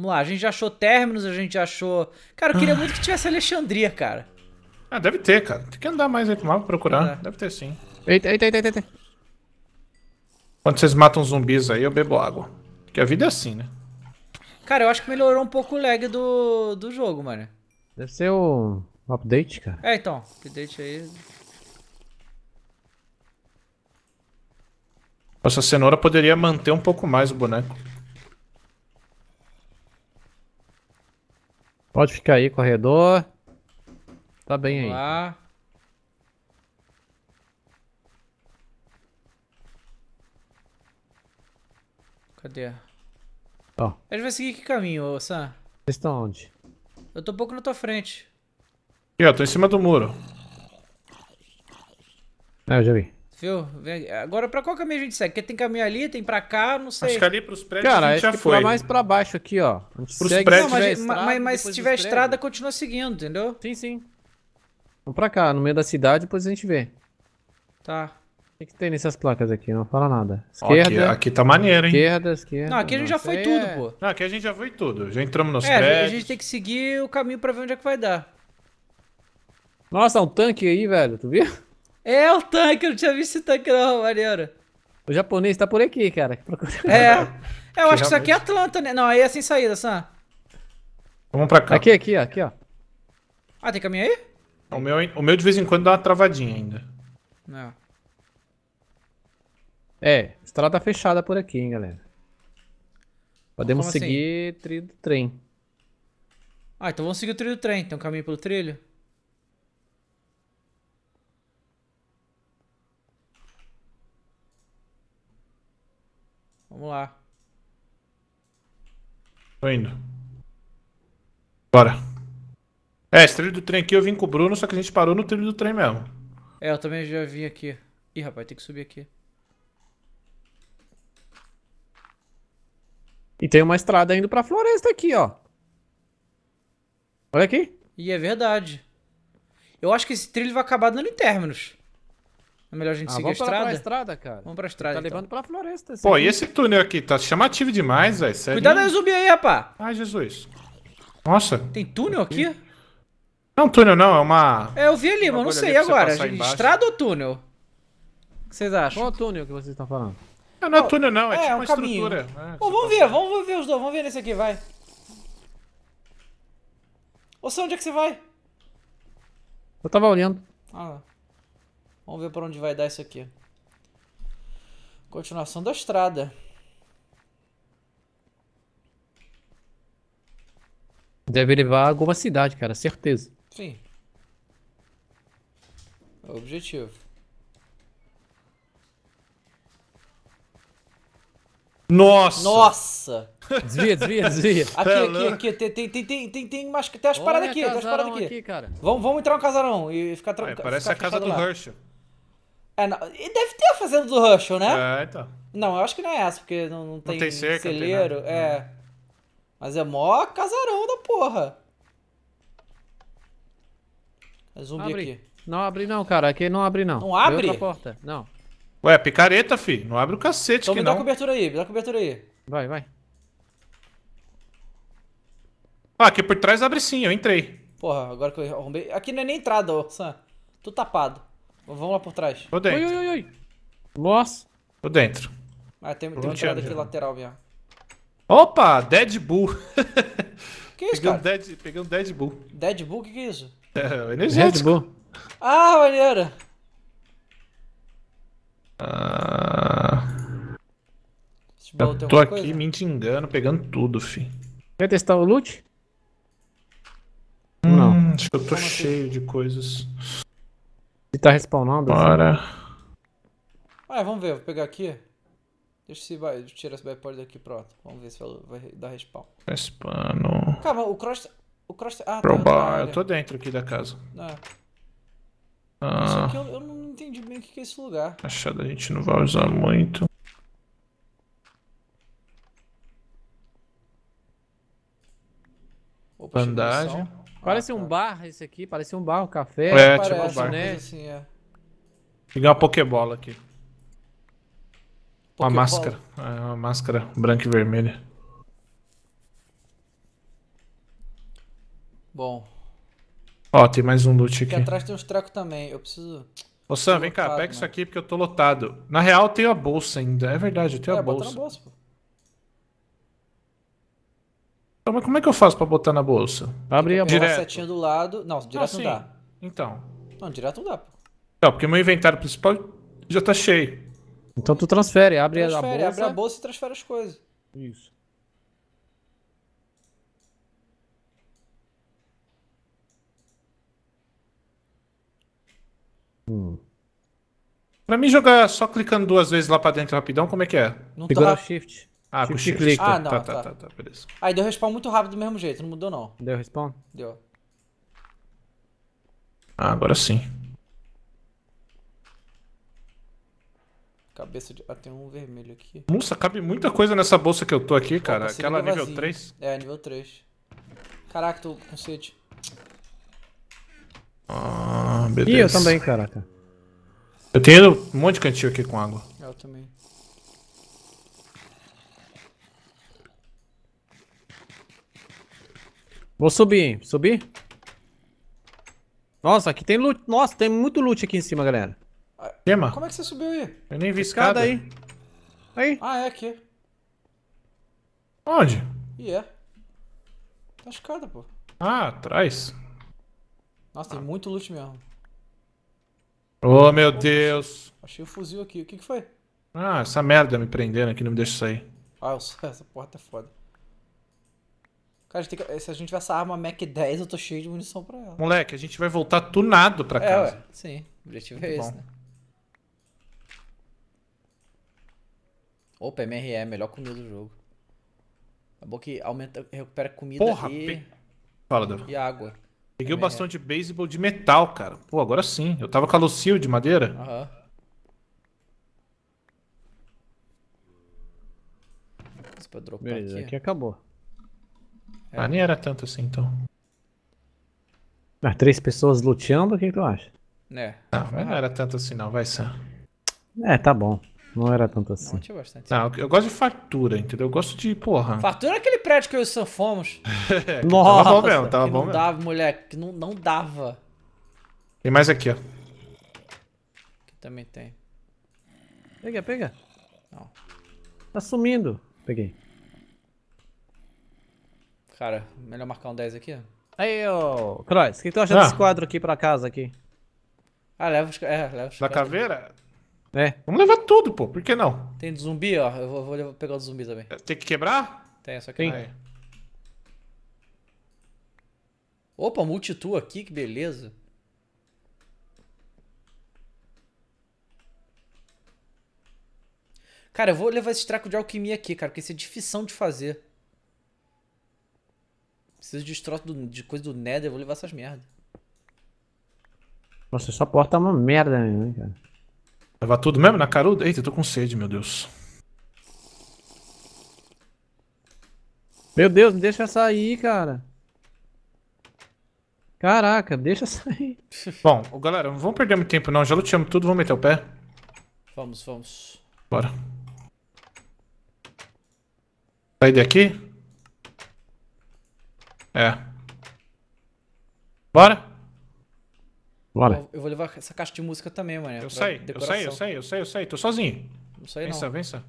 Vamos lá, a gente já achou términos, a gente achou. Cara, eu queria muito que tivesse Alexandria, cara. Ah, deve ter, cara. Tem que andar mais aí pro mapa procurar. É. Deve ter sim. Eita, eita, eita, eita. Quando vocês matam zumbis aí, eu bebo água. Porque a vida é assim, né? Cara, eu acho que melhorou um pouco o lag do, do jogo, mano. Deve ser o update, cara. É, então. Update aí. Nossa cenoura poderia manter um pouco mais o boneco. Pode ficar aí, corredor. Tá bem Vamos aí. Lá. Cadê? Ó. A gente vai seguir que caminho, Sam? Vocês estão onde? Eu tô um pouco na tua frente. eu tô em cima do muro. Ah, eu já vi. Viu? Agora, pra qual caminho a gente segue? Porque tem caminho ali, tem pra cá, não sei. Acho que ali pros prédios Cara, a gente é já tipo, é foi. Pra mais pra baixo aqui, ó. Pros segue, prédios. Não, mas, estrada, mas, mas se tiver estrada, continua seguindo, entendeu? Sim, sim. Vamos pra cá, no meio da cidade, depois a gente vê. Tá. O que, que, tem nessas placas aqui? Não fala nada. Esquerda. Aqui, aqui tá maneiro, hein? Esquerda, esquerda. Não, aqui a gente já foi é... tudo, pô. Não, aqui a gente já foi tudo. Já entramos nos é, prédios. A gente tem que seguir o caminho pra ver onde é que vai dar. Nossa, um tanque aí, velho. Tu viu? É o tanque, eu não tinha visto esse tanque não, maneiro. O japonês tá por aqui, cara. É. eu que acho que isso aqui é Atlanta, né? Não, aí é sem saída, Sam. Vamos pra cá. Aqui, aqui, ó. Aqui, ó. Ah, tem caminho aí? O meu, o meu de vez em quando dá uma travadinha ainda. Não. É, estrada fechada por aqui, hein, galera. Podemos assim? seguir assim? trilho do trem. Ah, então vamos seguir o trilho do trem. Tem um caminho pelo trilho? Vamos lá. Tô indo. Bora. É, esse trilho do trem aqui eu vim com o Bruno, só que a gente parou no trilho do trem mesmo. É, eu também já vim aqui. Ih, rapaz, tem que subir aqui. E tem uma estrada indo pra floresta aqui, ó. Olha aqui. E é verdade. Eu acho que esse trilho vai acabar dando em términos. É melhor a gente ah, seguir vamos a estrada? Pra estrada, cara. Vamos pra estrada. Tá então. levando pela floresta. Pô, e esse túnel aqui? Tá chamativo demais, velho. Cuidado aí, zumbi aí, rapá. Ai, Jesus. Nossa. Tem túnel aqui? aqui? Não, túnel não, é uma. É, eu vi ali, mas não sei agora. Estrada ou túnel? O que vocês acham? Qual túnel que vocês estão falando? Não, não é túnel não, é, é tipo é um uma caminho. estrutura. É, vamos ver, vamos ver os dois, vamos ver nesse aqui, vai. Ô, Sam, onde é que você vai? Eu tava olhando. Ah, Vamos ver para onde vai dar isso aqui. Continuação da estrada. Deve levar a alguma cidade, cara, certeza. Sim. É o objetivo. Nossa! Nossa! Desvia, desvia, desvia. Aqui, aqui, tá aqui. Tem, tem, tem, tem, tem, tem, umas, tem umas paradas aqui. Tem as paradas aqui. aqui cara. Vamos, vamos entrar no casarão e ficar tranquilo. Parece ficar a casa do lá. Herschel. É, não. E deve ter a fazenda do rush, né? É, então. Não, eu acho que não é essa, porque não, não tem, não tem cerca, celeiro. Tem é. Mas é mó casarão da porra. É zumbi abre. aqui. Não abre não, cara. Aqui não abre não. Não abre? Outra porta. Não. Ué, picareta, fi. Não abre o cacete então que não. Então me dá cobertura aí, me dá cobertura aí. Vai, vai. Ah, aqui por trás abre sim, eu entrei. Porra, agora que eu arrumei... Aqui não é nem entrada, ô, Sam. Tô tapado. Vamos lá por trás. Tô dentro. Oi, oi, oi. Nossa. Tô dentro. Ah, tem, tem uma entrada aqui lateral mesmo. Opa, Bull. que isso, peguei cara? pegando dead, bull dead bull o que, que é isso? É, é energético. bull Ah, maneiro. Ah... Eu tô aqui coisa? me engano, pegando tudo, fi. Quer testar o loot? Hum, não. Acho que eu tô Como cheio assim? de coisas. E tá respawnando? Assim? Bora. Assim. Ah, vamos ver, vou pegar aqui. Deixa se eu tirar esse bypass daqui, pronto. Vamos ver se vai, vai dar respawn. Respawno. Calma, o cross. O cross. Ah, tá, Pro tá, Eu tô dentro aqui da casa. Ah. ah. Isso aqui eu, eu, não entendi bem o que é esse lugar. Achado a gente não vai usar muito. Opa, Bandagem. Parece ah, um tá. bar esse aqui, parece um bar, um café. É, parece, tipo um bar. Né? Assim, é. Pegar uma Pokébola aqui. Uma máscara. É, uma máscara branca e vermelha. Bom. Ó, tem mais um loot aqui. Aqui atrás tem uns trecos também, eu preciso... Ô Sam, vem lotado, cá, pega mano. isso aqui porque eu tô lotado. Na real, eu tenho a bolsa ainda. É verdade, eu tenho é, a bolsa. Bota na bolsa pô. Então, mas é, como é que eu faço pra botar na bolsa? Abre a bolsa. setinha do lado. Não, direto ah, não dá. Então. Não, direto não dá. Não, porque meu inventário principal já tá cheio. Então tu transfere, abre transfere, a bolsa. Abre a bolsa e transfere as coisas. Isso. Hum. Pra mim jogar só clicando duas vezes lá pra dentro rapidão, como é que é? Não Segura tá... Shift. Ah, com chiclito. Ah, não, tá, tá, tá, tá, beleza. Aí deu respawn muito rápido do mesmo jeito, não mudou não. Deu respawn? Deu. Ah, agora sim. Cabeça de... Ah, tem um vermelho aqui. Nossa, cabe muita coisa nessa bolsa que eu tô aqui, cara. Aquela nível 3. É, nível 3. Caraca, tô com sede. Ah, beleza. Ih, eu também, caraca. Eu tenho um monte de cantinho aqui com água. Eu também. Vou subir, subir. Nossa, aqui tem loot. Nossa, tem muito loot aqui em cima, galera. Tema? Como é que você subiu aí? Eu nem vi escada. aí. Aí. Ah, é aqui. Onde? E yeah. é. Tá escada, pô. Ah, atrás. Nossa, tem ah. muito loot mesmo. Oh, meu Deus. Achei o fuzil aqui. O que que foi? Ah, essa merda me prendendo aqui, não me deixa sair. Ah, essa porta é foda. Cara, a que, se a gente tiver essa arma Mac 10, eu tô cheio de munição pra ela. Moleque, a gente vai voltar tunado pra é, casa. É, ué. sim. O objetivo é Muito é esse, bom. né? Opa, MRE, é melhor comida do jogo. É bom que aumenta, recupera comida Porra, e... Pe... Fala, e água. Peguei MRE. o bastão de beisebol de metal, cara. Pô, agora sim. Eu tava com a Lucio de madeira. Aham. Uhum. Beleza, aqui. aqui acabou. Ah, nem era tanto assim, então. Ah, três pessoas luteando, o que tu acha? É. Não, não era tanto assim não, vai ser É, tá bom. Não era tanto assim. Não, tinha bastante. Não, eu gosto de fartura, entendeu? Eu gosto de, porra... Fartura é aquele prédio que eu e o Sam fomos. Nossa! Tava bom mesmo, tava bom não mesmo. dava, moleque, que não, não dava. Tem mais aqui, ó. Aqui também tem. Pega, pega. Não. Tá sumindo. Peguei. Cara, melhor marcar um 10 aqui. Aí, ô, Crois, o que tu acha ah. desse quadro aqui pra casa aqui? Ah, leva os. É, leva os da caveira? É. Vamos levar tudo, pô, por que não? Tem zumbi, ó, eu vou, vou pegar o zumbi também. Tem que quebrar? Tem, é só que Tem. Aí. Opa, multitu aqui, que beleza. Cara, eu vou levar esse traco de alquimia aqui, cara, porque isso é difícil de fazer. Preciso de troço do, de coisa do Nether, eu vou levar essas merdas. Nossa, essa porta é uma merda mesmo, né, hein, cara. Levar tudo mesmo na caruda? Eita, eu tô com sede, meu Deus. Meu Deus, me deixa sair, cara. Caraca, deixa sair. Bom, galera, não vamos perder muito tempo não. Já luteamos tudo, vamos meter o pé. Vamos, vamos. Bora. Sair daqui? É. Bora? Bora. Eu vou levar essa caixa de música também, mano. Eu sei, eu sei, eu sei, eu sei, eu sei. Tô sozinho. Não sei vença, não. Vença, vença.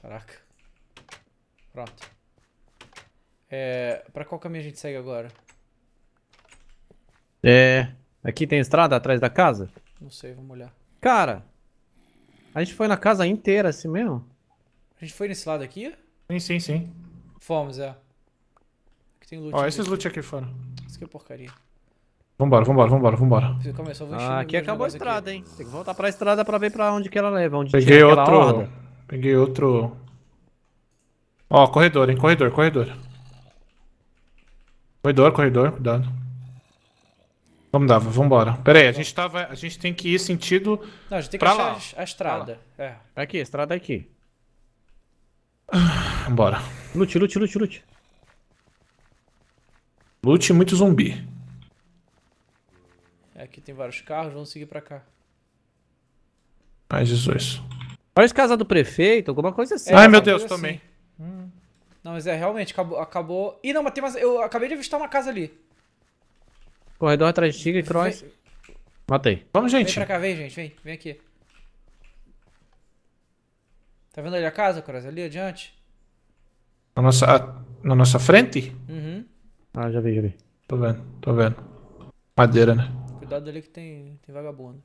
Caraca. Pronto. É, pra qual caminho a gente segue agora? É... Aqui tem estrada atrás da casa? Não sei, vamos olhar. Cara, a gente foi na casa inteira assim mesmo? A gente foi nesse lado aqui? Sim, sim, sim. Fomos, é. Aqui tem loot. Ó, esses loot aqui fora. Isso aqui é porcaria. Vambora, vambora, vambora, vambora. Calma vou ah, aqui acabou a estrada, aqui. hein. Tem que voltar pra estrada pra ver pra onde que ela leva, onde Peguei outro... Horda. Peguei outro... Ó, corredor, hein. Corredor, corredor. Corredor, corredor, cuidado. Vamos dar, vambora. Pera aí, a gente, tava, a gente tem que ir sentido. Não, a gente tem que achar lá. a estrada. É. Aqui, a estrada é aqui. Bora. Lute, lute, lute, lute. Lute muito zumbi. É, aqui tem vários carros, vamos seguir pra cá. Mais 18. Parece casa do prefeito, alguma coisa assim. É, Ai, meu Deus, assim. também. Hum. Não, mas é, realmente, acabou... acabou... Ih, não, mas tem mais... Eu acabei de avistar uma casa ali. Corredor atrás de Tigre, Cross. Matei. Vamos, gente. Vem pra cá, vem, gente. Vem, vem aqui. Tá vendo ali a casa, Cross? Ali adiante? Na nossa, a, na nossa frente? Uhum. Ah, já vi, já vi. Tô vendo, tô vendo. Madeira, né? Cuidado ali que tem, tem vagabundo.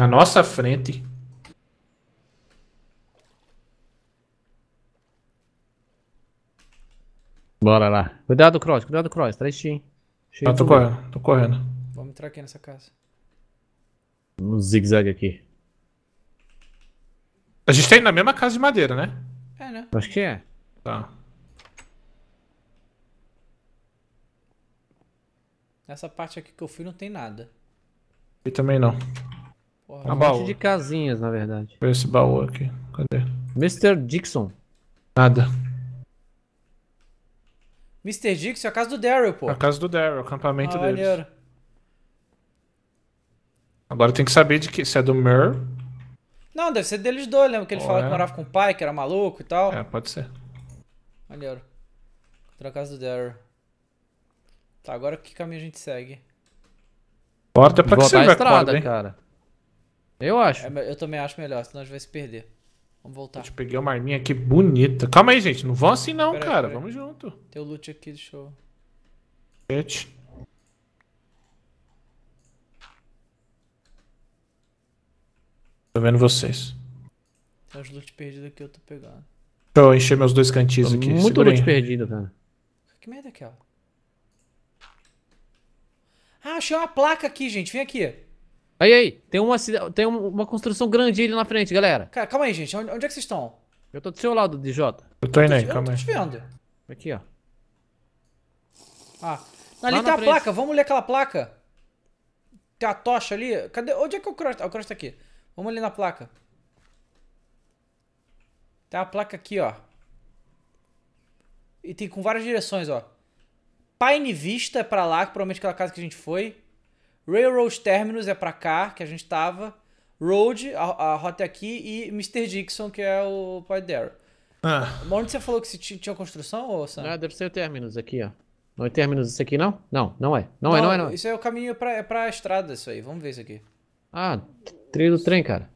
Na nossa frente. Bora lá. Cuidado, Cross, cuidado, Cross. Tá Shin. Tá, tô correndo, tô correndo. Vamos entrar aqui nessa casa. Vamos zigue-zague aqui. A gente tá indo na mesma casa de madeira, né? É, né? Acho que é. Tá. Essa parte aqui que eu fui não tem nada. E também não. Porra, um baú. monte de casinhas, na verdade. Foi esse baú aqui. Cadê? Mr. Dixon. Nada. Mr. Dixon é a casa do Daryl, pô. É a casa do Daryl, acampamento ah, deles. Maneiro. Agora tem que saber de que se é do Mer. Não, deve ser deles dois. Lembra que ele oh, falava é. que morava com o pai, que era maluco e tal? É, pode ser. Maneiro. Contra a casa do Daryl. Tá, agora que caminho a gente segue? Porta é pra que você vai estrada, cara. Eu acho. É, eu também acho melhor, senão a gente vai se perder. Vamos voltar. peguei uma arminha aqui bonita. Calma aí, gente. Não vão assim não, pera cara. Vamos junto. Tem o loot aqui, deixa eu... Gente. Tô vendo vocês. Tem uns loot perdidos aqui, eu tô pegando. Deixa eu encher meus dois cantinhos aqui. Muito loot perdido, cara. Que merda é aquela? Ah, achei uma placa aqui, gente. Vem aqui. Aí, aí. Tem uma, tem uma construção grande ali na frente, galera. Cara, calma aí, gente. Onde, onde é que vocês estão? Eu tô do seu lado, DJ. Eu tô indo aí, calma aí. Eu tô te vendo. Aqui, ó. Ah, ali Lá tá a frente. placa. Vamos ler aquela placa. Tem a tocha ali. Cadê? Onde é que o Cross O Cross tá aqui. Vamos ali na placa. Tem uma placa aqui, ó. E tem com várias direções, ó. Pine Vista é pra lá, que provavelmente é aquela casa que a gente foi. Railroad Terminus é pra cá, que a gente tava. Road, a, a rota é aqui. E Mr. Dixon, que é o pai dela. Ah. Onde você falou que se tinha construção, ou Sam? Ah, deve ser o Terminus aqui, ó. Não é Terminus isso aqui, não? Não, é. não é. Não, não é, não é, não. Isso é o caminho pra, é pra estrada, isso aí. Vamos ver isso aqui. Ah, Trilho do trem, cara.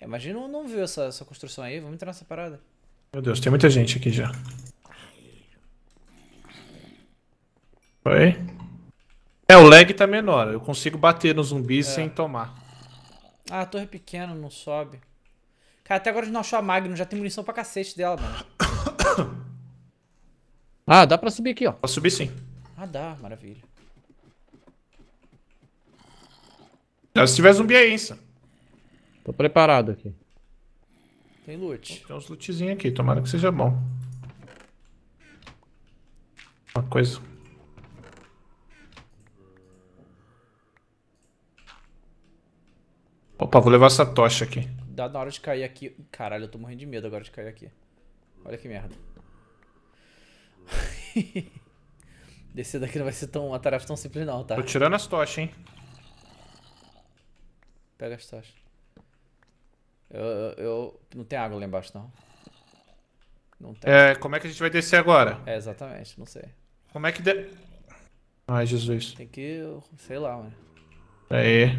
Imagina não viu essa, essa construção aí, vamos entrar nessa parada. Meu Deus, tem muita gente aqui já. Oi? É, o lag tá menor, eu consigo bater no zumbi é. sem tomar. Ah, a torre é pequena não sobe. Cara, até agora a gente não achou a Magno? já tem munição pra cacete dela, mano. Ah, dá pra subir aqui, ó. Pra subir sim. Ah, dá, maravilha. Então, se tiver zumbi aí, hein, Sam. Tô preparado aqui. Tem loot. Tem uns lootzinhos aqui, tomara que seja bom. Uma coisa. Opa, vou levar essa tocha aqui. Dá na hora de cair aqui. Caralho, eu tô morrendo de medo agora de cair aqui. Olha que merda. Descer daqui não vai ser tão, uma tarefa tão simples não, tá? Tô tirando as tochas, hein? Pega as tochas. Eu, eu, eu, Não tem água lá embaixo, não. Não tem. É, como é que a gente vai descer agora? É, exatamente, não sei. Como é que. De... Ai, Jesus. Tem que. Sei lá, mano. Aí.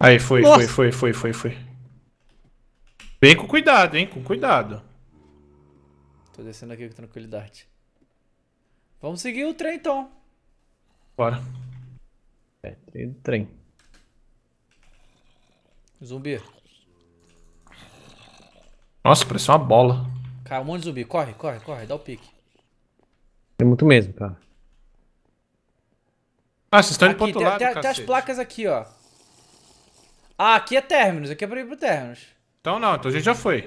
Aí, foi, Nossa. foi, foi, foi, foi, foi. Bem com cuidado, hein? Com cuidado. Tô descendo aqui com tranquilidade. Vamos seguir o trem, então. Bora. É, trem. Zumbi. Nossa, pareceu uma bola. Cara, um monte de zumbi. Corre, corre, corre. Dá o pique. É muito mesmo, cara. Ah, vocês estão indo pro outro tem, lado, tem, tem as placas aqui, ó. Ah, aqui é términos. Aqui é pra ir pro términos. Então não, então a gente já foi.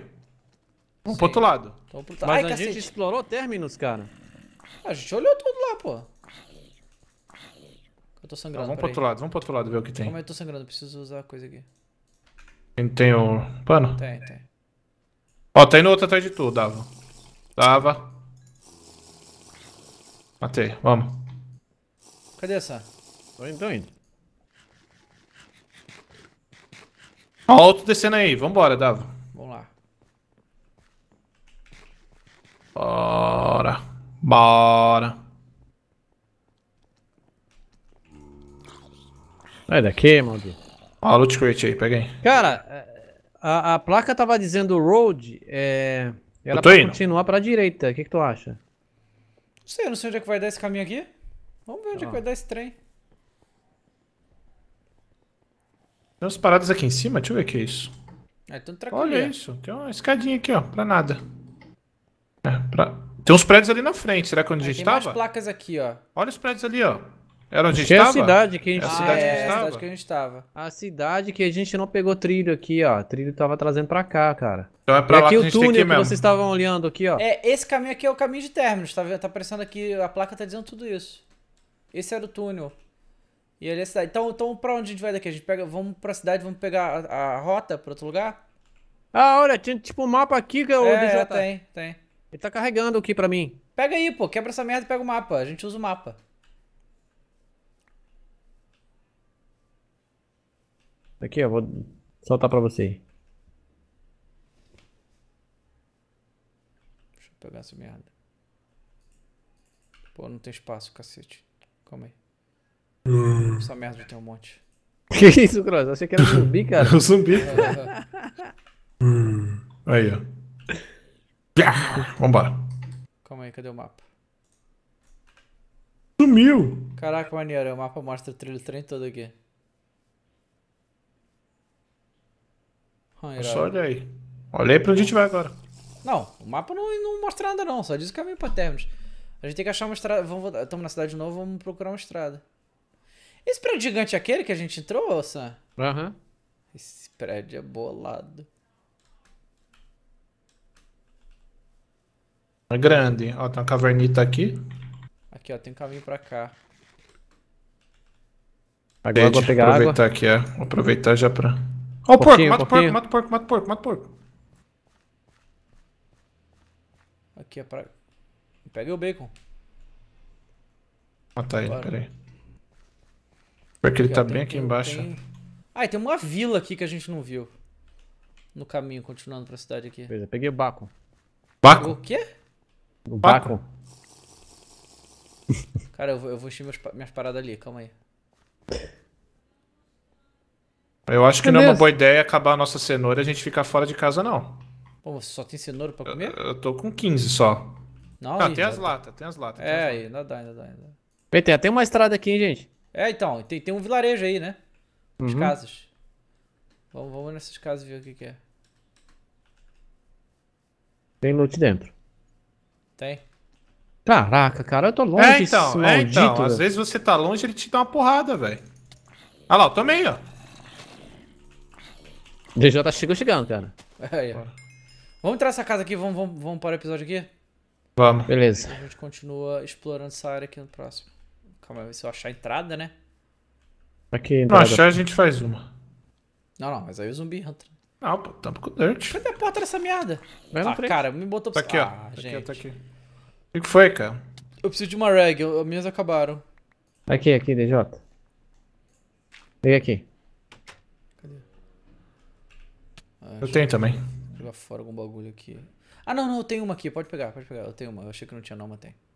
Vamos um pro outro lado. Então, pro... Mas Ai, a cacete. gente explorou términos, cara. Ah, a gente olhou tudo lá, pô. Eu tô sangrando, Vamos pro outro lado, vamos pro outro lado ver o que tem. Como eu tô sangrando? preciso usar a coisa aqui. Tem, tem um pano? Tem, tem. Ó, tem no outro atrás de tu, Dava. Dava. Matei, vamos. Cadê essa? Tô indo, tô indo. Ó, outro descendo aí, vambora, Dava. Vamos lá. Bora. Bora. Sai daqui, maldito. Ó, loot crate aí, pega aí. Cara, é, a, a placa tava dizendo road, é... Ela pra indo. continuar pra direita, o que, que tu acha? Não sei, eu não sei onde é que vai dar esse caminho aqui. Vamos ver onde é que tá. vai dar esse trem. Tem umas paradas aqui em cima, deixa eu ver o que é isso. É, Olha isso, tem uma escadinha aqui, ó, pra nada. É, pra... Tem uns prédios ali na frente, será que é onde é, a gente tem tava? Tem placas aqui, ó. Olha os prédios ali, ó. Era onde é a gente estava? É a cidade que a gente, estava a cidade, é, que a é, cidade que a gente estava. A cidade que a gente não pegou trilho aqui, ó. O trilho tava trazendo pra cá, cara. Então é pra e lá aqui o túnel que, que vocês estavam olhando aqui, ó. É, esse caminho aqui é o caminho de términos, tá vendo? Tá aparecendo aqui, a placa tá dizendo tudo isso. Esse era o túnel. E ali é a cidade. Então, então pra onde a gente vai daqui? A gente pega, vamos pra cidade, vamos pegar a, a rota pra outro lugar? Ah, olha, tinha tipo um mapa aqui que eu é, DJ é, tem, tem. Ele tá carregando aqui pra mim. Pega aí, pô. Quebra essa merda e pega o mapa. A gente usa o mapa. Aqui, ó vou soltar pra você. Deixa eu pegar essa merda. Pô, não tem espaço, cacete. Calma aí. Hum. Essa merda tem um monte. Que isso, Cross? Achei que era zumbi, cara. Um zumbi. É hum. Aí, ó. Vambora. Calma aí, cadê o mapa? Sumiu! Caraca, maneiro. O mapa mostra o trilho trem todo aqui. Ah, só olha aí. Olha aí pra onde a gente vai agora. Não, o mapa não, não mostra nada não, só diz o caminho é pra Terminus. A gente tem que achar uma estrada. Vamos, estamos na cidade de novo, vamos procurar uma estrada. Esse prédio gigante é aquele que a gente entrou, Sam? Aham. Uhum. Esse prédio é bolado. É grande. Ó, tem uma cavernita aqui. Aqui, ó, tem um caminho pra cá. Agora vou pegar aproveitar água. aqui, é. Vou aproveitar já pra... Ó o porco, mata o porco, mata o porco, mata o porco, mata o porco. Aqui é pra... Pega o bacon. Matar ah, tá ele, peraí. Porque ele tá bem aqui embaixo. Tem... Ah, e tem uma vila aqui que a gente não viu. No caminho, continuando pra cidade aqui. Beleza, peguei o Baco. Baco? O quê? O Baco. Cara, eu vou, eu vou encher minhas paradas ali, calma aí. Eu acho que é não é uma boa ideia acabar a nossa cenoura e a gente ficar fora de casa, não. Pô, você só tem cenoura pra comer? Eu, eu tô com 15 só. Não, ah, tá. tem as latas, tem é, as latas. É, lata. aí, nada dá, ainda dá. Ainda. Bem, tem até uma estrada aqui, hein, gente? É, então, tem, tem um vilarejo aí, né? As uhum. casas. Vamos, vamos nessas casas ver o que, que é. Tem loot dentro. Tem. Caraca, cara, eu tô longe é, então, é, maldito, é, então. Às vezes você tá longe, ele te dá uma porrada, velho. Ah lá, eu tomei, ó. DJ tá chegando, chegando, cara. É, é. Vamos entrar nessa casa aqui, vamos, vamos, vamos para o episódio aqui? Vamos. Beleza. A gente continua explorando essa área aqui no próximo. Calma aí, se eu achar a entrada, né? Aqui, entrada. Não achar, a gente faz uma. Não, não, mas aí o zumbi entra. Ah, pô, tampa com o Dirt. Cadê a porta dessa merda? Vai ah, cara, me botou pra Tá aqui, ó. Tá ah, tá gente. aqui, tá aqui. O que foi, cara? Eu preciso de uma reg, as minhas acabaram. Aqui, aqui, DJ. Vem aqui. Eu tenho também. Vou jogar fora algum bagulho aqui. Ah, não, não, eu tenho uma aqui. Pode pegar, pode pegar. Eu tenho uma. Eu achei que não tinha, não, mas tem.